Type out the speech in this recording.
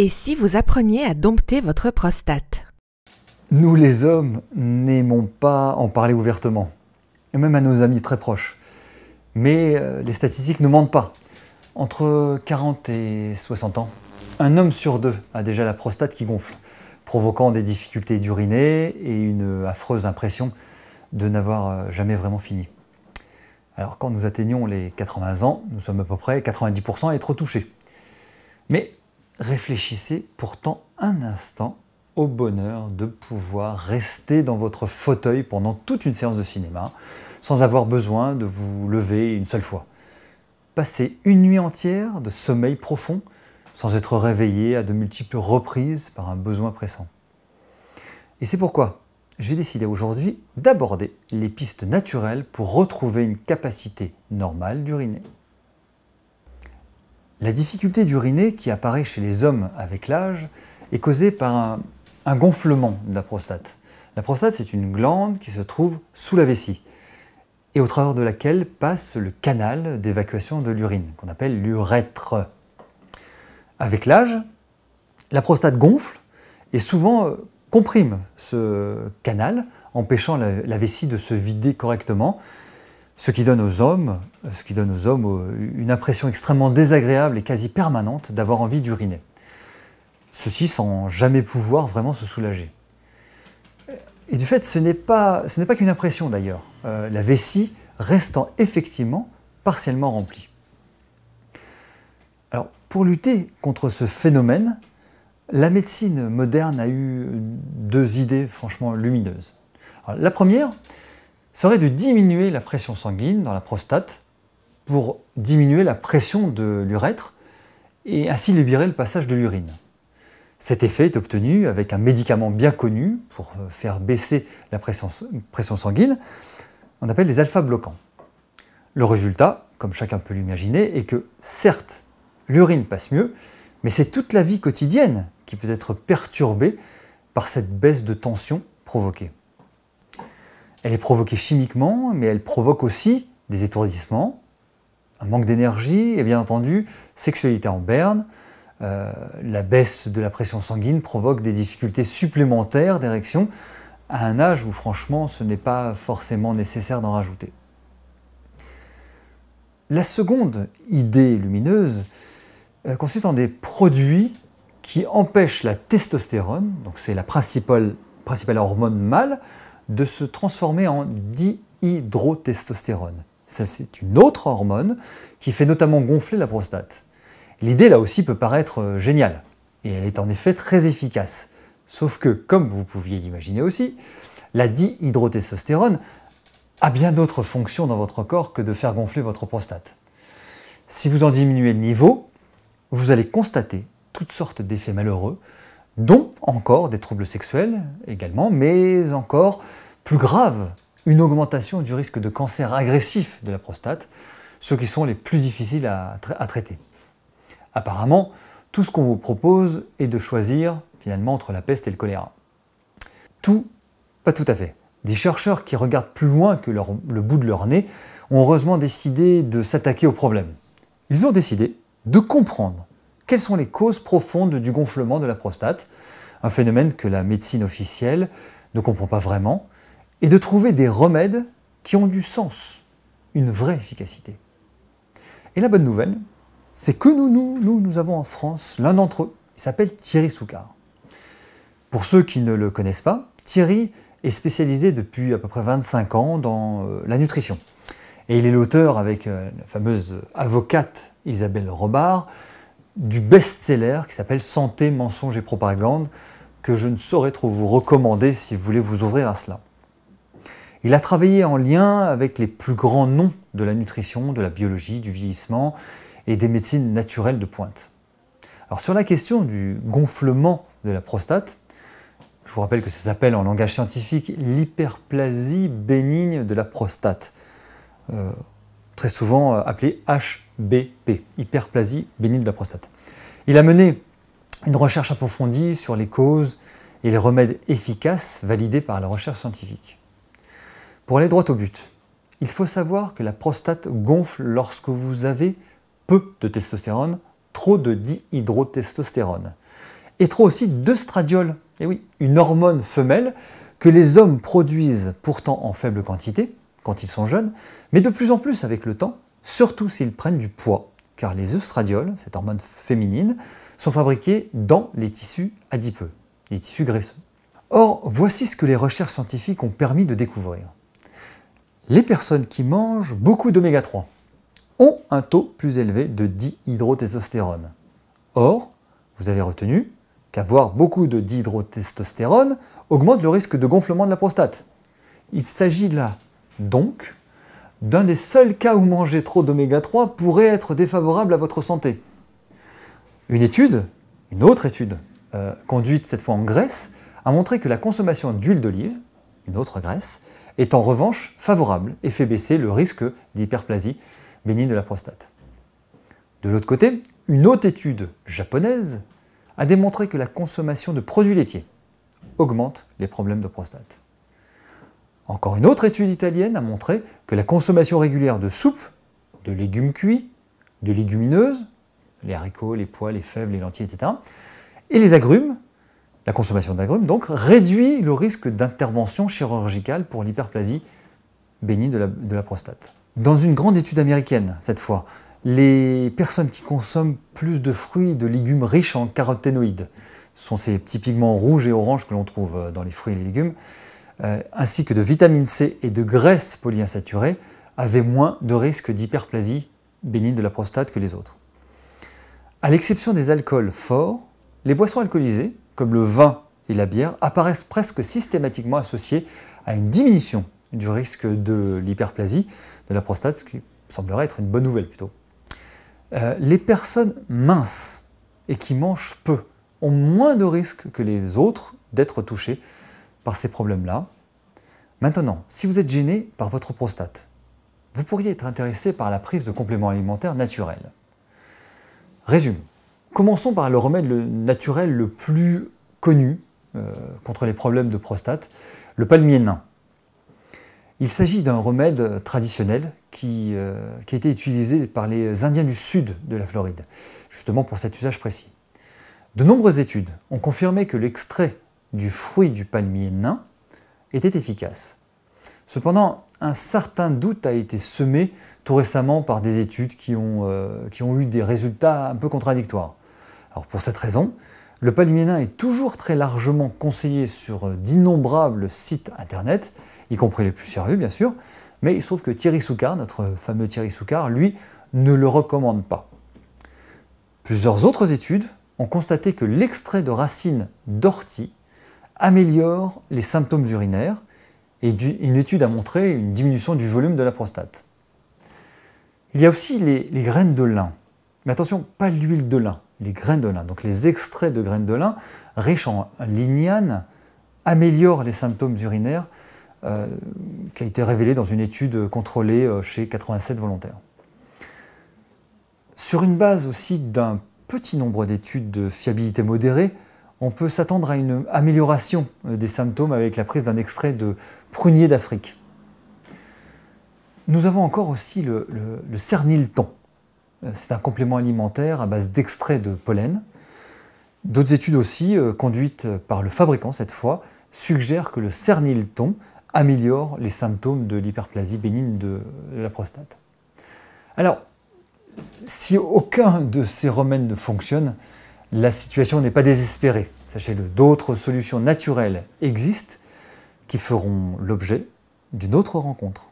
Et si vous appreniez à dompter votre prostate Nous les hommes n'aimons pas en parler ouvertement, et même à nos amis très proches. Mais euh, les statistiques ne mentent pas. Entre 40 et 60 ans, un homme sur deux a déjà la prostate qui gonfle, provoquant des difficultés d'uriner et une affreuse impression de n'avoir euh, jamais vraiment fini. Alors quand nous atteignons les 80 ans, nous sommes à peu près 90% à être touchés. Mais réfléchissez pourtant un instant au bonheur de pouvoir rester dans votre fauteuil pendant toute une séance de cinéma sans avoir besoin de vous lever une seule fois. passer une nuit entière de sommeil profond sans être réveillé à de multiples reprises par un besoin pressant. Et c'est pourquoi j'ai décidé aujourd'hui d'aborder les pistes naturelles pour retrouver une capacité normale d'uriner. La difficulté d'uriner qui apparaît chez les hommes avec l'âge est causée par un, gonflement de la prostate. La prostate, c'est une glande qui se trouve sous la vessie et au travers de laquelle passe le canal d'évacuation de l'urine, qu'on appelle l'urètre. Avec l'âge, la prostate gonfle et souvent euh, comprime ce canal, empêchant la vessie de se vider correctement ce qui donne aux hommes, ce qui donne aux hommes une impression extrêmement désagréable et quasi permanente d'avoir envie d'uriner. Ceci sans jamais pouvoir vraiment se soulager. Et du fait, ce n'est pas, pas qu'une impression d'ailleurs, euh, la vessie restant effectivement partiellement remplie. Alors, pour lutter contre ce phénomène, la médecine moderne a eu deux idées franchement lumineuses. la première, serait de diminuer la pression sanguine dans la prostate pour diminuer la pression de l'urètre et ainsi libérer le passage de l'urine. Cet effet est obtenu avec un médicament bien connu pour euh, faire baisser la pression, sanguine, on appelle les alpha-bloquants. Le résultat, comme chacun peut l'imaginer, est que certes, l'urine passe mieux, mais c'est toute la vie quotidienne qui peut être perturbée par cette baisse de tension provoquée. Elle est provoquée chimiquement, mais elle provoque aussi des étourdissements, un manque d'énergie et bien entendu sexualité en berne. Euh, la baisse de la pression sanguine provoque des difficultés supplémentaires d'érection à un âge où franchement ce n'est pas forcément nécessaire d'en rajouter. La seconde idée lumineuse euh, consiste en des produits qui empêchent la testostérone, donc c'est la principale hormone mâle, de se transformer en dihydrotestostérone. c'est une autre hormone qui fait notamment gonfler la prostate. L'idée, là aussi, peut paraître euh, géniale, et elle est en effet très efficace. Sauf que, comme vous pouviez l'imaginer aussi, la dihydrotestostérone a bien d'autres fonctions dans votre corps que de faire gonfler votre prostate. Si vous en diminuez le niveau, vous allez constater toutes sortes d'effets malheureux, dont encore des troubles sexuels également, mais encore plus grave, une augmentation du risque de cancer agressif de la prostate, ceux qui sont les plus difficiles à, traiter. Apparemment, tout ce qu'on vous propose est de choisir finalement entre la peste et le choléra. Tout, pas tout à fait. Des chercheurs qui regardent plus loin que le bout de leur nez ont heureusement décidé de s'attaquer au problème. Ils ont décidé de comprendre quelles sont les causes profondes du gonflement de la prostate Un phénomène que la médecine officielle ne comprend pas vraiment. Et de trouver des remèdes qui ont du sens, une vraie efficacité. Et la bonne nouvelle, c'est que nous, nous, avons en France l'un d'entre eux. Il s'appelle Thierry Soucard. Pour ceux qui ne le connaissent pas, Thierry est spécialisé depuis à peu près 25 ans dans euh, la nutrition. Et il est l'auteur, avec euh, la fameuse avocate Isabelle Robard, du best-seller qui s'appelle Santé, mensonges et propagande, que je ne saurais trop vous recommander si vous voulez vous ouvrir à cela. Il a travaillé en lien avec les plus grands noms de la nutrition, de la biologie, du vieillissement et des médecines naturelles de pointe. Alors sur la question du gonflement de la prostate, je vous rappelle que ça s'appelle en langage scientifique l'hyperplasie bénigne de la prostate. Euh, très souvent euh, appelé HBP, hyperplasie bénigne de la prostate. Il a mené une recherche approfondie sur les causes et les remèdes efficaces validés par la recherche scientifique. Pour aller droit au but, il faut savoir que la prostate gonfle lorsque vous avez peu de testostérone, trop de dihydrotestostérone et trop aussi de stradiol, oui, une hormone femelle que les hommes produisent pourtant en faible quantité quand ils sont jeunes, mais de plus en plus avec le temps, surtout s'ils prennent du poids, car les œstradioles, cette hormone féminine, sont fabriquées dans les tissus adipeux, les tissus graisseux. Or, voici ce que les recherches scientifiques ont permis de découvrir. Les personnes qui mangent beaucoup d'oméga 3 ont un taux plus élevé de dihydrotestostérone. Or, vous avez retenu qu'avoir beaucoup de dihydrotestostérone augmente le risque de gonflement de la prostate. Il s'agit là donc, d'un des seuls cas où manger trop d'oméga 3 pourrait être défavorable à votre santé. Une étude, une autre étude, euh, conduite cette fois en Grèce, a montré que la consommation d'huile d'olive, une autre graisse, est en revanche favorable et fait baisser le risque d'hyperplasie bénigne de la prostate. De l'autre côté, une autre étude japonaise a démontré que la consommation de produits laitiers augmente les problèmes de prostate. Encore une autre étude italienne a montré que la consommation régulière de soupe, de légumes cuits, de légumineuses, les haricots, les pois, les fèves, les lentilles, etc., et les agrumes, la consommation d'agrumes, donc, réduit le risque d'intervention chirurgicale pour l'hyperplasie bénigne de la, de la prostate. Dans une grande étude américaine, cette fois, les personnes qui consomment plus de fruits et de légumes riches en caroténoïdes, ce sont ces petits pigments rouges et oranges que l'on trouve euh, dans les fruits et les légumes, euh, ainsi que de vitamine C et de graisses polyinsaturées, avaient moins de risques d'hyperplasie bénigne de la prostate que les autres. À l'exception des alcools forts, les boissons alcoolisées, comme le vin et la bière, apparaissent presque systématiquement associées à une diminution du risque de l'hyperplasie de la prostate, ce qui semblerait être une bonne nouvelle plutôt. Euh, les personnes minces et qui mangent peu ont moins de risques que les autres d'être touchées par ces problèmes-là. Maintenant, si vous êtes gêné par votre prostate, vous pourriez être intéressé par la prise de compléments alimentaires naturels. Résume. Commençons par le remède naturel le plus connu euh, contre les problèmes de prostate, le palmier nain. Il s'agit d'un remède traditionnel qui, euh, qui, a été utilisé par les Indiens du sud de la Floride, justement pour cet usage précis. De nombreuses études ont confirmé que l'extrait du fruit du palmier nain était efficace. Cependant, un certain doute a été semé tout récemment par des études euh, qui ont, eu des résultats un peu contradictoires. Alors pour cette raison, le palmier nain est toujours très largement conseillé sur d'innombrables sites internet, y compris les plus sérieux bien sûr, mais il se trouve que Thierry Soukar, notre fameux Thierry Soukar, lui, ne le recommande pas. Plusieurs autres études ont constaté que l'extrait de racines d'ortie améliore les symptômes urinaires et une étude a montré une diminution du volume de la prostate. Il y a aussi les, graines de lin. Mais attention, pas l'huile de lin, les graines de lin. Donc les extraits de graines de lin riches en lignane améliorent les symptômes urinaires euh, qui a été révélé dans une étude contrôlée euh, chez 87 volontaires. Sur une base aussi d'un petit nombre d'études de fiabilité modérée, on peut s'attendre à une amélioration euh, des symptômes avec la prise d'un extrait de prunier d'Afrique. Nous avons encore aussi le, cernilton. Euh, c'est un complément alimentaire à base d'extrait de pollen. D'autres études aussi, euh, conduites par le fabricant cette fois, suggèrent que le cernilton améliore les symptômes de l'hyperplasie bénigne de la prostate. Alors, si aucun de ces remèdes ne fonctionne, la situation n'est pas désespérée, sachez-le. D'autres solutions naturelles existent qui feront l'objet d'une autre rencontre.